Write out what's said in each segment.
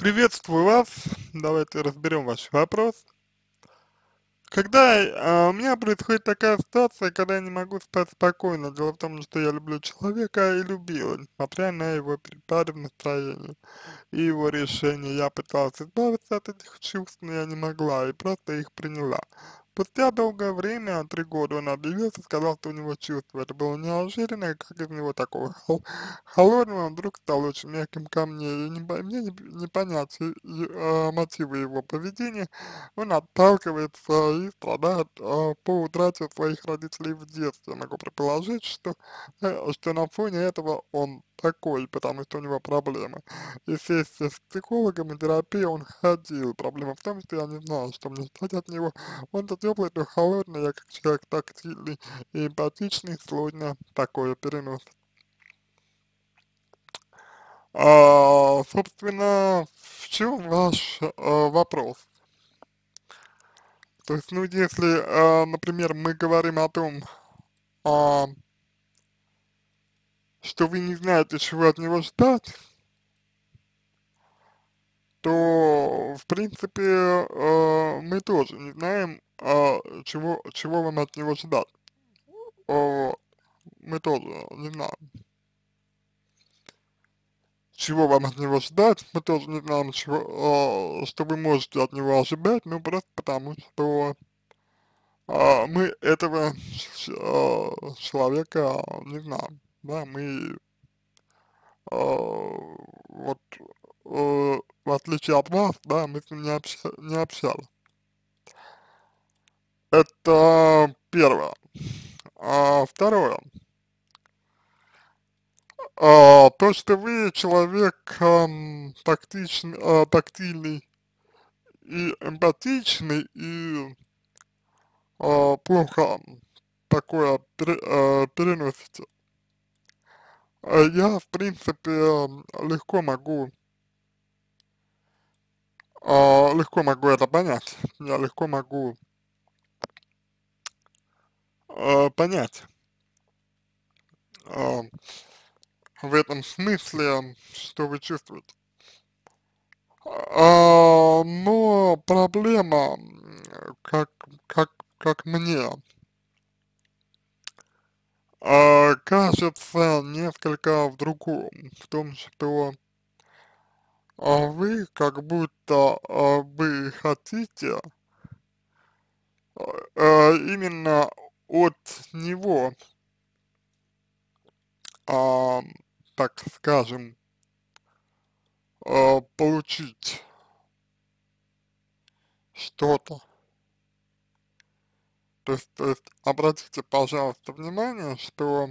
Приветствую вас. Давайте разберем ваш вопрос. Когда а, у меня происходит такая ситуация, когда я не могу спать спокойно, дело в том, что я люблю человека и любила, несмотря на его перепады в настроении и его решение. Я пыталась избавиться от этих чувств, но я не могла и просто их приняла. Спустя долгое время, три года, он объявился сказал, что у него чувства. Это было неожиданно, как из него такого хол холодного вдруг стал очень мягким ко мне. И не, мне не, не понять и, э, мотивы его поведения. Он отталкивается и страдает э, по утрате своих родителей в детстве. Могу предположить, что, э, что на фоне этого он такой, потому что у него проблемы. И сессия с психологом и терапией он ходил. Проблема в том, что я не знал, что мне стать от него. Он то теплый, то холодный, я как человек тактильный и эмпатичный, сложно такое перенос. А, собственно, в чем ваш а, вопрос? То есть, ну, если, а, например, мы говорим о том, а, что вы не знаете, чего от него ждать, то, в принципе, э, мы тоже не знаем, э, чего, чего вам от него ждать. Э, мы тоже не знаем. Чего вам от него ждать, мы тоже не знаем, чего, э, что вы можете от него ожидать, ну просто потому, что э, мы этого э, человека не знаем да, мы, э, вот, э, в отличие от вас, да, мы с ним не, обща не общались. Это первое. А второе. А, то, что вы человек эм, тактичный, э, тактильный и эмпатичный, и э, плохо такое пере, э, переносите. А я, в принципе, легко могу, а, легко могу это понять, я легко могу э, понять а, в этом смысле, что вы чувствуете. Но проблема, как, как, как мне э, а кажется несколько в другом, в том, что э, вы как будто э, а, бы хотите э, именно от него, э, так скажем, э, получить что-то. То есть, то есть обратите, пожалуйста, внимание, что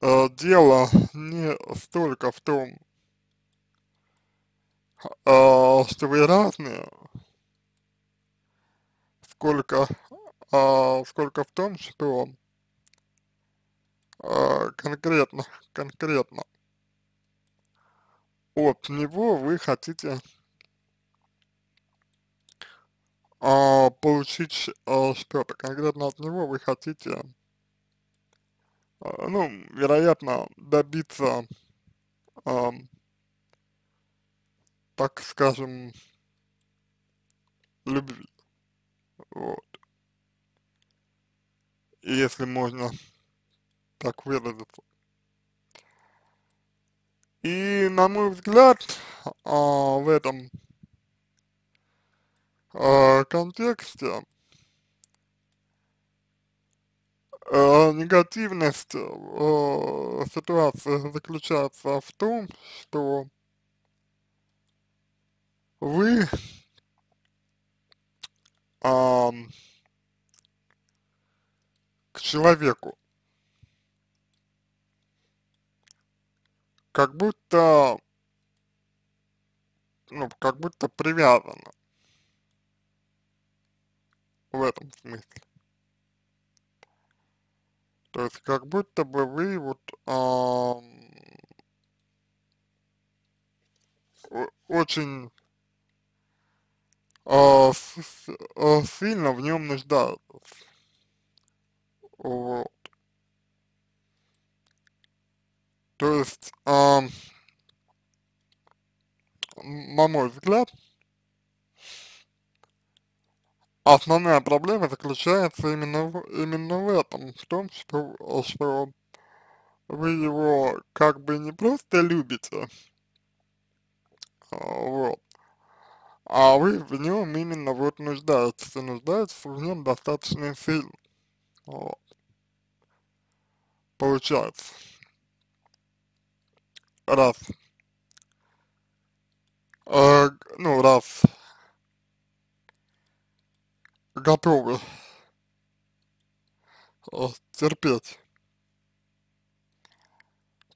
э, дело не столько в том, э, что вы разные, сколько, э, сколько в том, что э, конкретно, конкретно от него вы хотите а, получить а, что-то конкретно от него, вы хотите, а, ну, вероятно, добиться, а, так скажем, любви. Вот. И если можно так выразиться. И, на мой взгляд, а, в этом э, контексте э, негативность э, э, ситуации заключается в том, что вы э, к человеку как будто ну, как будто привязано в этом смысле. То есть как будто бы вы вот э, очень э, с, э, сильно в нем нуждаются. Вот. То есть, э, на мой взгляд, основная проблема заключается именно в, именно в этом, в том, что, что вы его как бы не просто любите, а, вот, а вы в нем именно вот нуждаетесь, и нуждаетесь в нем достаточно сильно, вот, получается, раз, э, ну, раз готовы терпеть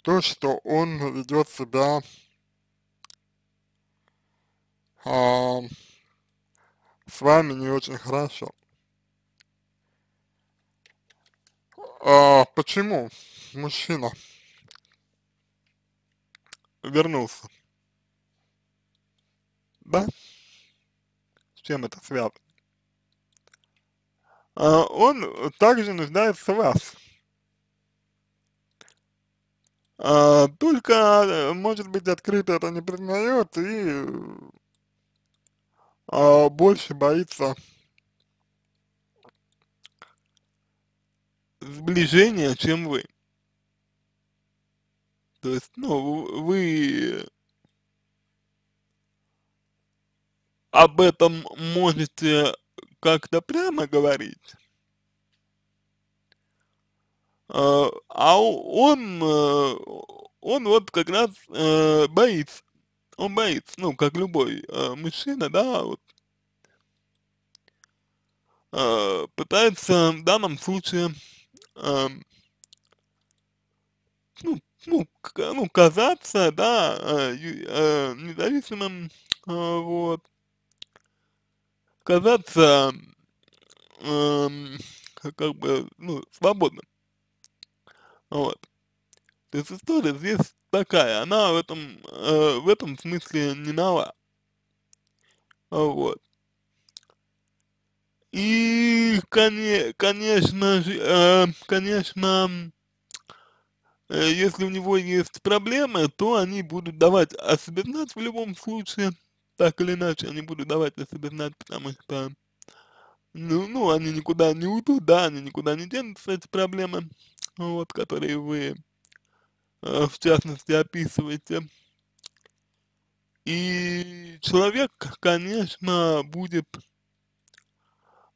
то, что он ведет себя а, с вами не очень хорошо. А, почему мужчина вернулся? Да? С чем это связано? А он также нуждается в вас. А только, может быть, открыто это не признает и а больше боится сближения, чем вы. То есть, ну, вы об этом можете как-то прямо говорить, э, А он, э, он вот как раз э, боится, он боится, ну, как любой мужчина, да, вот, пытается в данном случае, ну, ну, ну, казаться, да, независимым, вот, казаться э, как бы, ну, свободным. Вот. То есть история здесь такая, она в этом, э, в этом смысле не нова. Вот. И, конечно же, э, конечно, э, если у него есть проблемы, то они будут давать особенность в любом случае так или иначе они будут давать о себе знать, потому что, ну, ну, они никуда не уйдут, да, они никуда не денутся, эти проблемы, вот, которые вы, э, в частности, описываете. И человек, конечно, будет,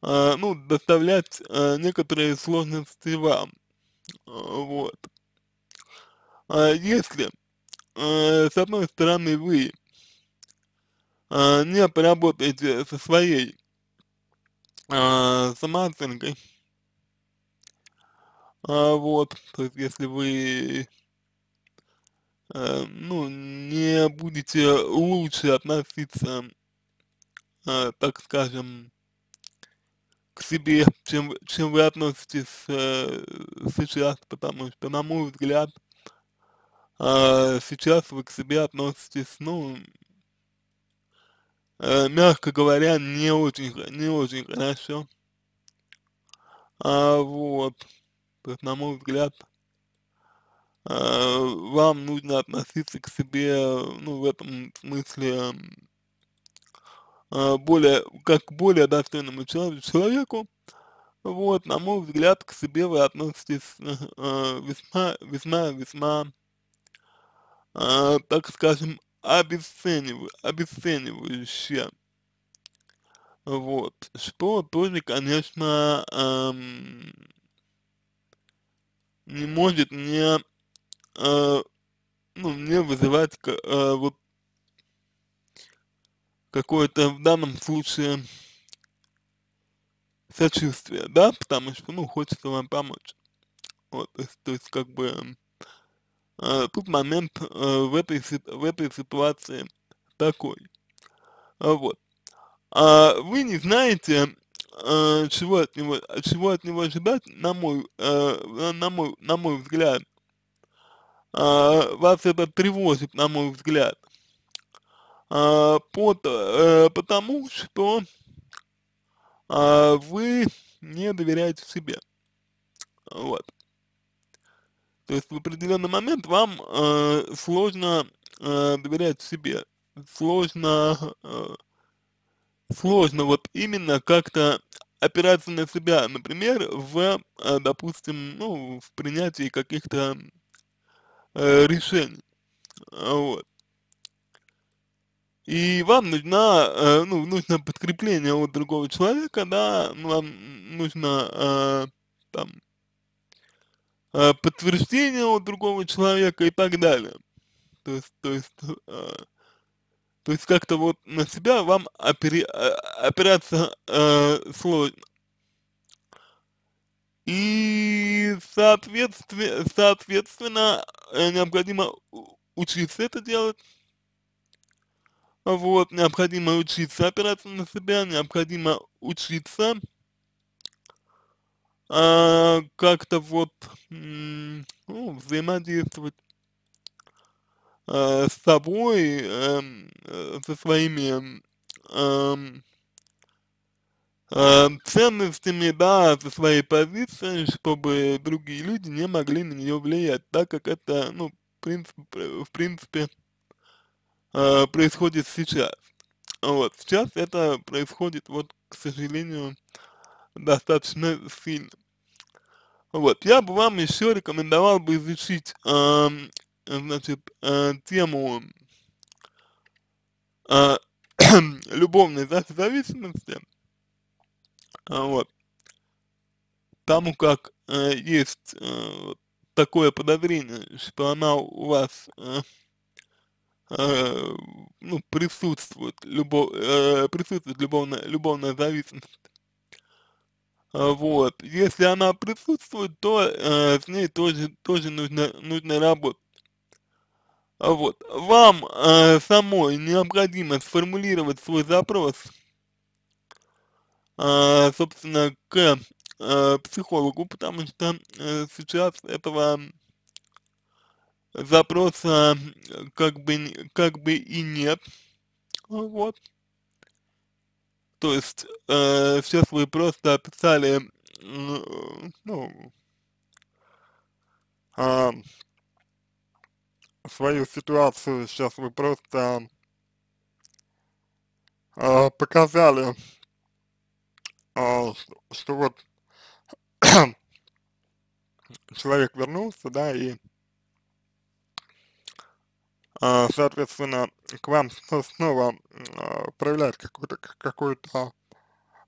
э, ну, доставлять э, некоторые сложности вам, э, вот. А если, э, с одной стороны, вы а, э, не поработаете со своей э, самооценкой, э, вот, то есть если вы э, ну, не будете лучше относиться, э, так скажем, к себе, чем, чем вы относитесь э, сейчас, потому что, на мой взгляд, э, сейчас вы к себе относитесь, ну, э, мягко говоря, не очень, не очень хорошо. А, вот, на мой взгляд, э, вам нужно относиться к себе, ну, в этом смысле, э, более, как к более достойному человеку. Вот, на мой взгляд, к себе вы относитесь э, э весьма, весьма, весьма, э, так скажем, обесцениваю, обесценивающее. Вот. Что тоже, конечно, эм, не может мне, э, ну, мне вызывать э, вот какое-то в данном случае сочувствие, да, потому что, ну, хочется вам помочь. Вот, то есть, то есть как бы, Э, тут момент э, в этой, в этой ситуации такой. А вот. А вы не знаете, э, чего от него, чего от него ожидать, на мой, на мой, на мой взгляд. А, вас это тревожит, на мой взгляд. Потому что вы не доверяете себе. Вот. То есть в определенный момент вам э, сложно э, доверять себе, сложно, э, сложно вот именно как-то опираться на себя, например, в, э, допустим, ну, в принятии каких-то э, решений, а, вот. И вам нужна, э, ну, нужно подкрепление от другого человека, да, вам нужно э, там э, подтверждения от другого человека и так далее. То есть, то есть, э, то есть как-то вот на себя вам опери, э, опираться э, сложно. И соответственно, соответственно э, необходимо учиться это делать. Вот, необходимо учиться опираться на себя, необходимо учиться а, как-то вот ну, взаимодействовать э, с собой, эм, э, со своими а, а, ценностями, да, со своей позицией, чтобы другие люди не могли на нее влиять, так как это, ну, в принципе, происходит сейчас. Вот, сейчас это происходит, вот, к сожалению, достаточно сильно. Вот, я бы вам еще рекомендовал бы изучить, э, значит, э, тему э, любовной зависимости, а, вот, тому как э, есть э, такое подозрение, что она у вас э, э, ну, присутствует, любов, э, присутствует любовная, любовная зависимость. А, вот. Если она присутствует, то э, с ней тоже, тоже нужно, нужно работать. А вот. Вам э, самой необходимо сформулировать свой запрос, э, собственно, к э, психологу, потому что э, сейчас этого запроса э, как бы, как бы и нет. Вот. То есть э, сейчас вы просто описали, э, ну, э, свою ситуацию, сейчас вы просто э, показали, э, что, что вот человек вернулся, да, и а, соответственно, к вам снова а, проявляет какую-то какую-то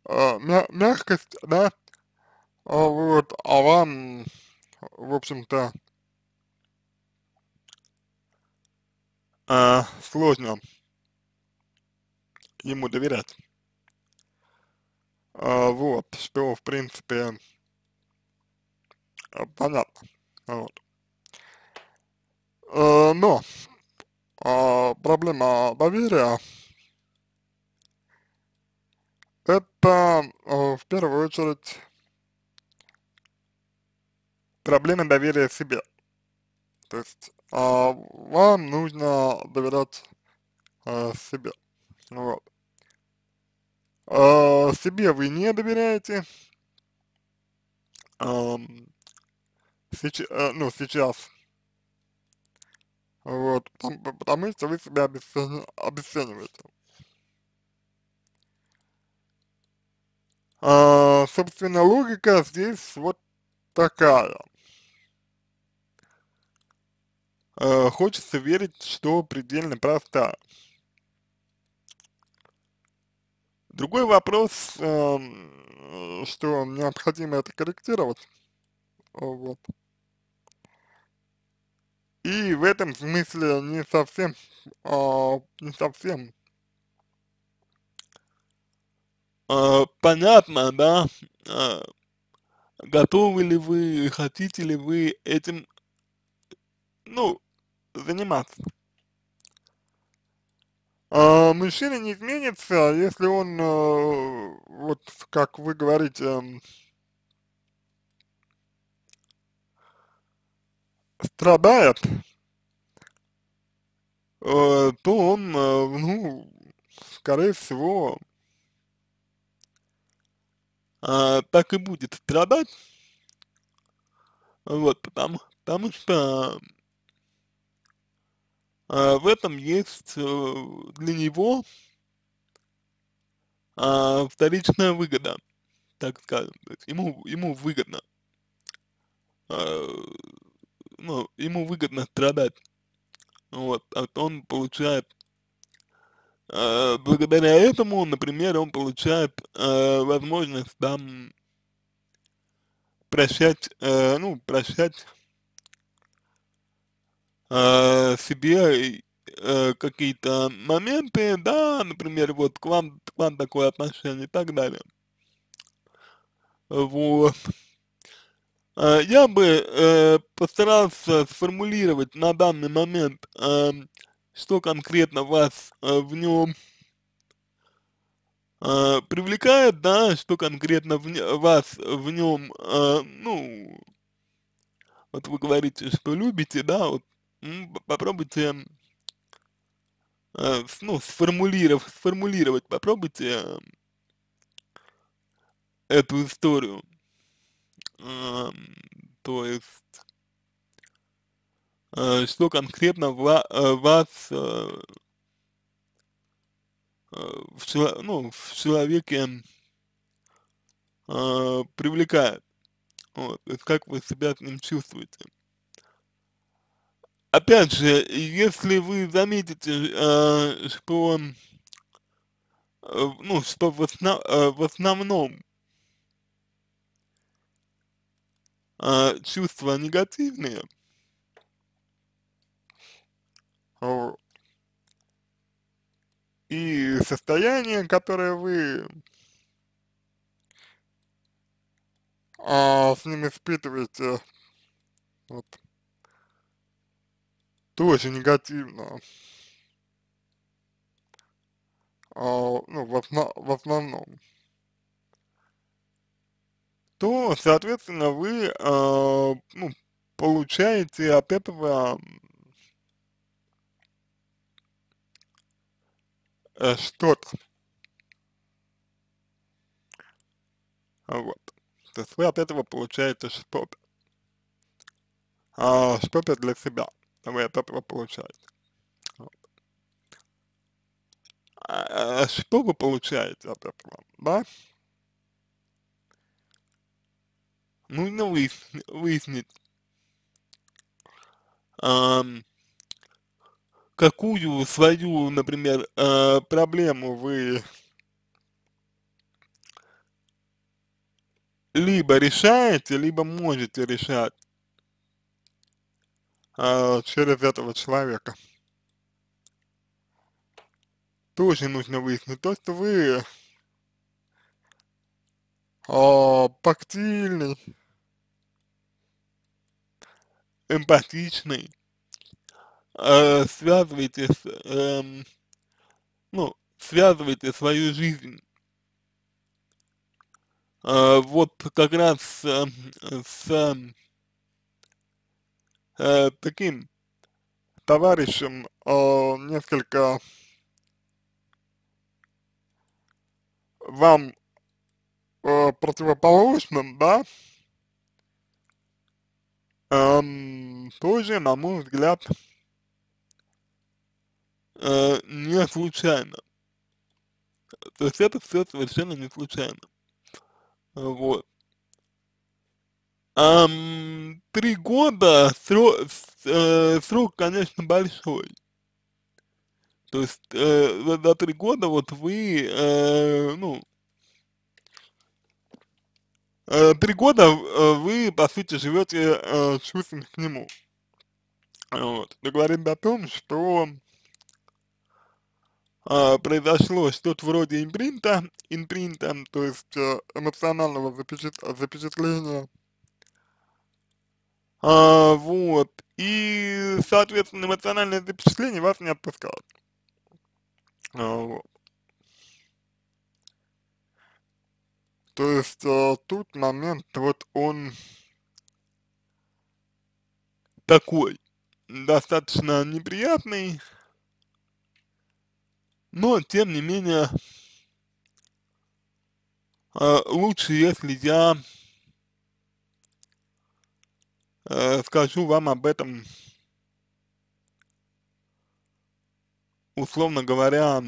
а, мягкость, да, вот, а вам, в общем-то, сложно ему доверять. Вот, что, в принципе, понятно. Вот. Но а, проблема доверия, это а, в первую очередь проблема доверия себе. То есть а, вам нужно доверять а, себе. Вот. А, себе вы не доверяете. А, сейчас, э, ну, сейчас вот, потому, потому что вы себя обесцени, обесцениваете. А, собственно, логика здесь вот такая. А, хочется верить, что предельно проста. Другой вопрос, э, что необходимо это корректировать. Вот. И в этом смысле не совсем, а, не совсем а, понятно, да, а, готовы ли вы, хотите ли вы этим, ну, заниматься. А, мужчина не изменится, если он, а, вот как вы говорите, страдает, э, то он, э, ну, скорее всего, э, так и будет страдать, вот, потому, потому что в этом есть для него вторичная выгода, так скажем, ему, ему выгодно ну, ему выгодно страдать. Вот, а он получает, э, благодаря этому, например, он получает э, возможность там прощать, э, ну, прощать э, себе э, какие-то моменты, да, например, вот к вам, к вам такое отношение и так далее. Вот. Э, я бы э, постарался сформулировать на данный момент, эм, что конкретно вас э, в нем привлекает, да, что конкретно в, вас в нем, ну, вот вы говорите, что любите, да, вот попробуйте ну, сформулировать, сформулировать, попробуйте эту историю. То есть, э, что конкретно э, вас э, в, ну, в человеке привлекает? Вот, то есть, как вы себя с ним чувствуете? Опять же, если вы заметите, что, ну, что в, основ, в основном э, чувства негативные, и состояние, которое вы а, с ним испытываете, вот, тоже негативно. А, ну, в, в основном то, соответственно, вы э, ну, получаете от этого э, что-то. Вот. То есть вы от этого получаете что-то. А, что-то для себя вы от этого получаете. Вот. А, а что вы получаете от этого, да? нужно ну, выяснить. выяснить какую свою, например, э, проблему вы либо решаете, либо можете решать э, через этого человека. Тоже нужно выяснить то, что вы э, а, пактильный эмпатичный, э, связывайтесь, э, эм, ну, связывайте свою жизнь э, вот как раз э, с э, таким товарищем э, несколько вам э, противоположным, да, эм, тоже, на мой взгляд, э, не случайно. То есть это все совершенно не случайно. Вот. Эм, три года срок, э, срок, конечно, большой. То есть э, за три года вот вы, э, ну, э, три года э, вы, по сути, живете с э, чувством к нему. Э, вот. Это говорит о том, что произошло что-то вроде импринта, импринта, то есть эмоционального запечат запечатления. А, вот. И, соответственно, эмоциональное запечатление вас не отпускало. А, вот. То есть э, тут момент, вот он такой, достаточно неприятный, но тем не менее э, лучше, если я э, скажу вам об этом, условно говоря,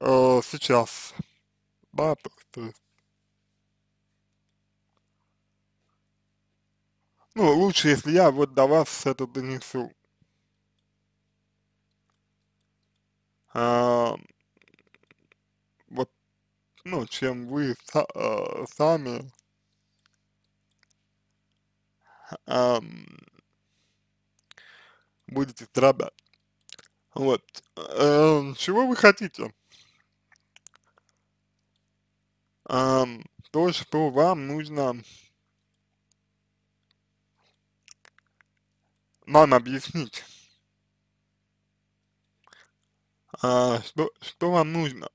э, сейчас. Да, то, есть. Ну, лучше, если я вот до вас это донесу. А, вот, ну, чем вы э, сами э, будете страдать. Вот. Э, чего вы хотите? э, то, что вам нужно вам объяснить, э, что, что вам нужно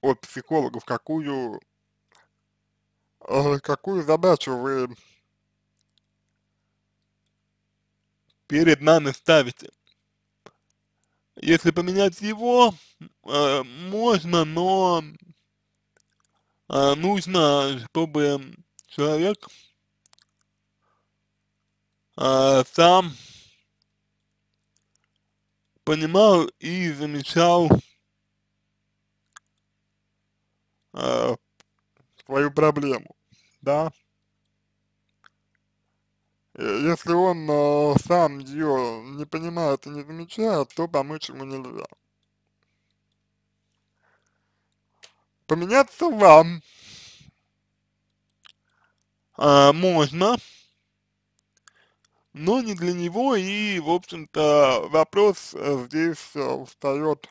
от психологов, какую, а, какую задачу вы перед нами ставите. Если поменять его, э, можно, но а, нужно, чтобы человек а, сам понимал и замечал а, свою проблему, да. Э, если он э, сам ее не понимает и не замечает, то помочь ему нельзя. поменяться вам а, можно, но не для него, и, в общем-то, вопрос э, здесь а, э, встает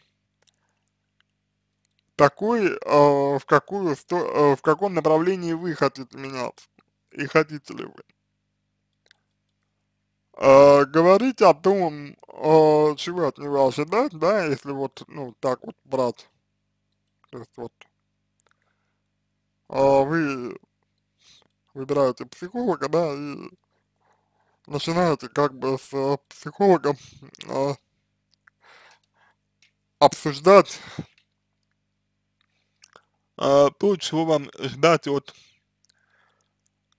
такой, а, в, какую, сто, а, в каком направлении вы хотите меняться, и хотите ли вы. А, говорить о том, а, чего от него ожидать, да, если вот, ну, так вот брать, то есть вот а вы выбираете психолога, да, и начинаете как бы с э, психологом э, обсуждать а, то, чего вам ждать от,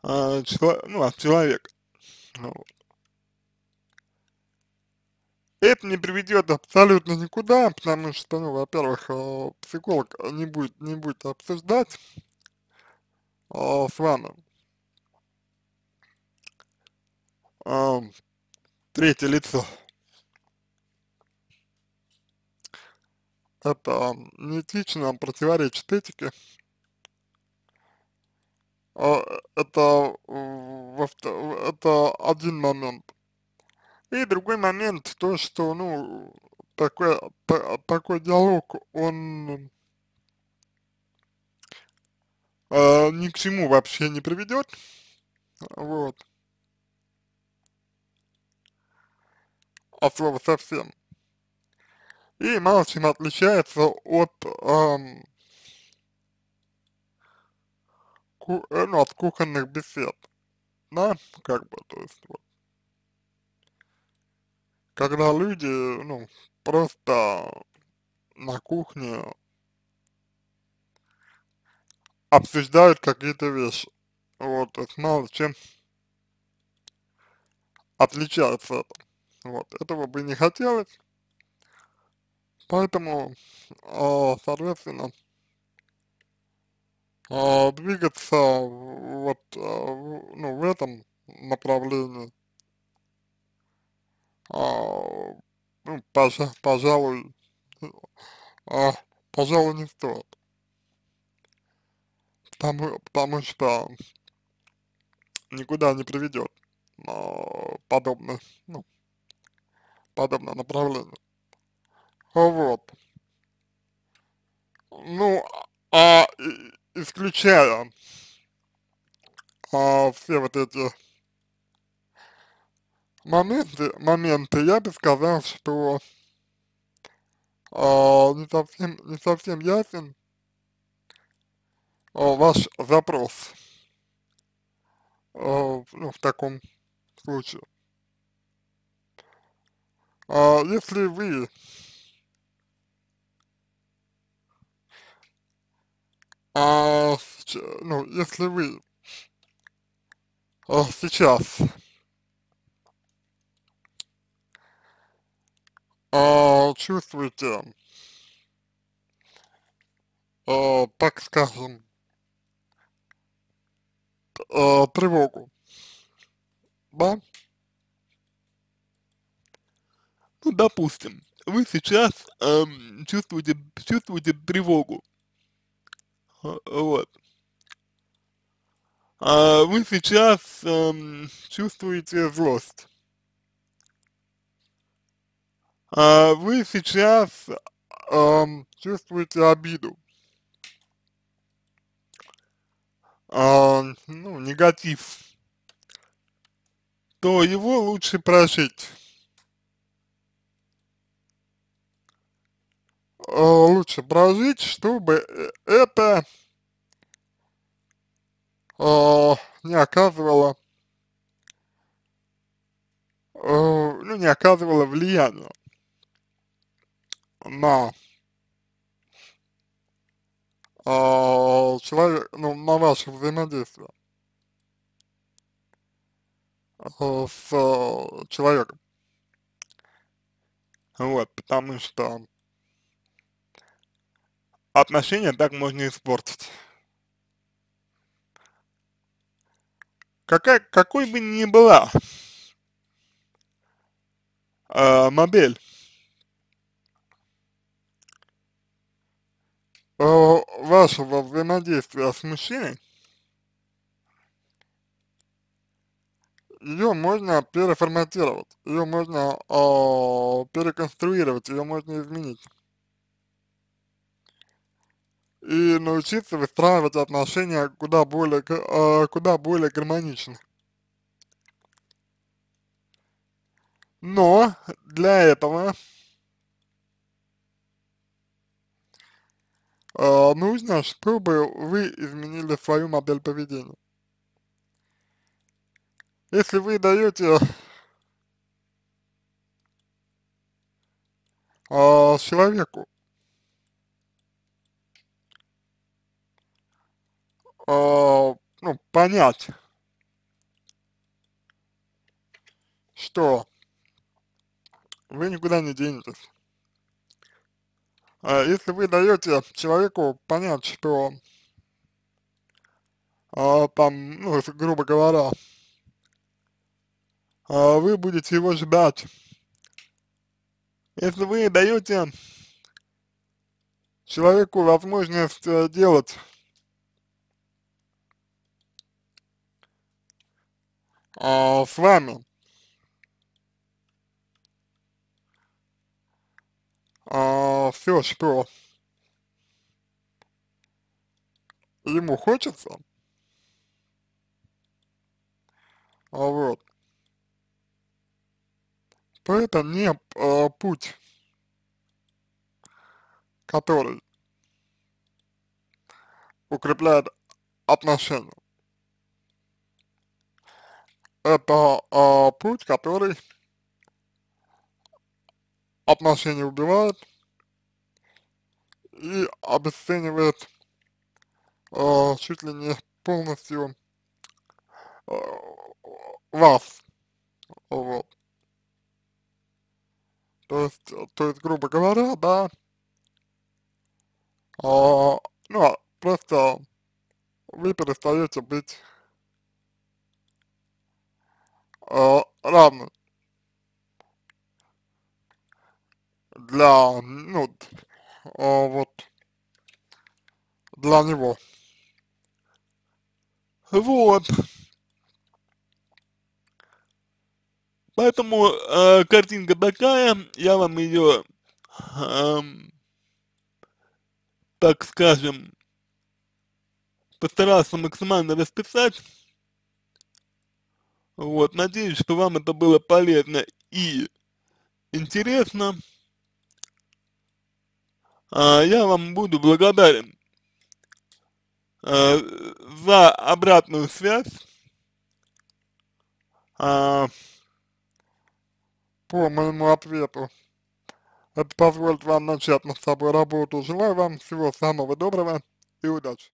а, ну, от человека. Ну, Это не приведет абсолютно никуда, потому что, ну, во-первых, э, психолог не будет, не будет обсуждать э, с вами. Э, третье лицо. Это неэтично а противоречит этике. Э, а, это, это один момент. И другой момент, то, что, ну, такой, та, такой диалог, он э, ни к чему вообще не приведет. Вот. А слова совсем. И мало чем отличается от, эм, ку э, ну, от кухонных бесед. Да, как бы, то есть, вот. Когда люди, ну, просто на кухне обсуждают какие-то вещи. Вот, мало чем отличается это. Вот, этого бы не хотелось. Поэтому, э, соответственно, э, двигаться вот э, ну, в этом направлении, э, ну, пожалуй, э, пожалуй, не стоит потому что никуда не приведет но подобное, ну, подобное направление. Вот. Ну, а исключая а, все вот эти моменты, моменты, я бы сказал, что а, не совсем, не совсем ясен Э, ваш запрос э, ну, в таком случае. А если вы а, ну, если вы а, сейчас а, чувствуете, а, так скажем, э, тревогу. Да? Ну, допустим, вы сейчас э, чувствуете, чувствуете тревогу. Э, вот. А вы сейчас э, чувствуете злость. А вы сейчас э, чувствуете обиду. а, ну, негатив, то его лучше прожить. А, лучше прожить, чтобы э, это э, не оказывало, э, ну, не оказывало влияния на а, человек, ну, на ваше взаимодействие а, с а, человеком. Вот, потому что отношения так можно испортить. Какая, какой бы ни была э, модель Э, вашего взаимодействия с мужчиной, ее можно переформатировать, ее можно э, переконструировать, ее можно изменить. И научиться выстраивать отношения куда более, э, куда более гармонично. Но для этого А, нужно, чтобы вы изменили свою модель поведения. Если вы даете а, человеку а, ну, понять, что вы никуда не денетесь, а если вы даете человеку понять, что а, там, ну, грубо говоря, а, вы будете его ждать. Если вы даете человеку возможность э, делать с вами все, что ему хочется, а вот, то это не э, а, путь, который укрепляет отношения. Это э, путь, который отношения убивает, и обесценивает э, чуть ли не полностью э, вас. Вот. То есть, э, то есть, грубо говоря, да, э, ну, просто вы перестаете быть э, равным для, ну, э, вот, для него. Вот. Поэтому э, картинка такая, я вам ее, э, эм, так скажем, постарался максимально расписать. Вот, надеюсь, что вам это было полезно и интересно. А, я вам буду благодарен Э, за обратную связь э, по моему ответу. Это позволит вам начать над собой работу. Желаю вам всего самого доброго и удачи.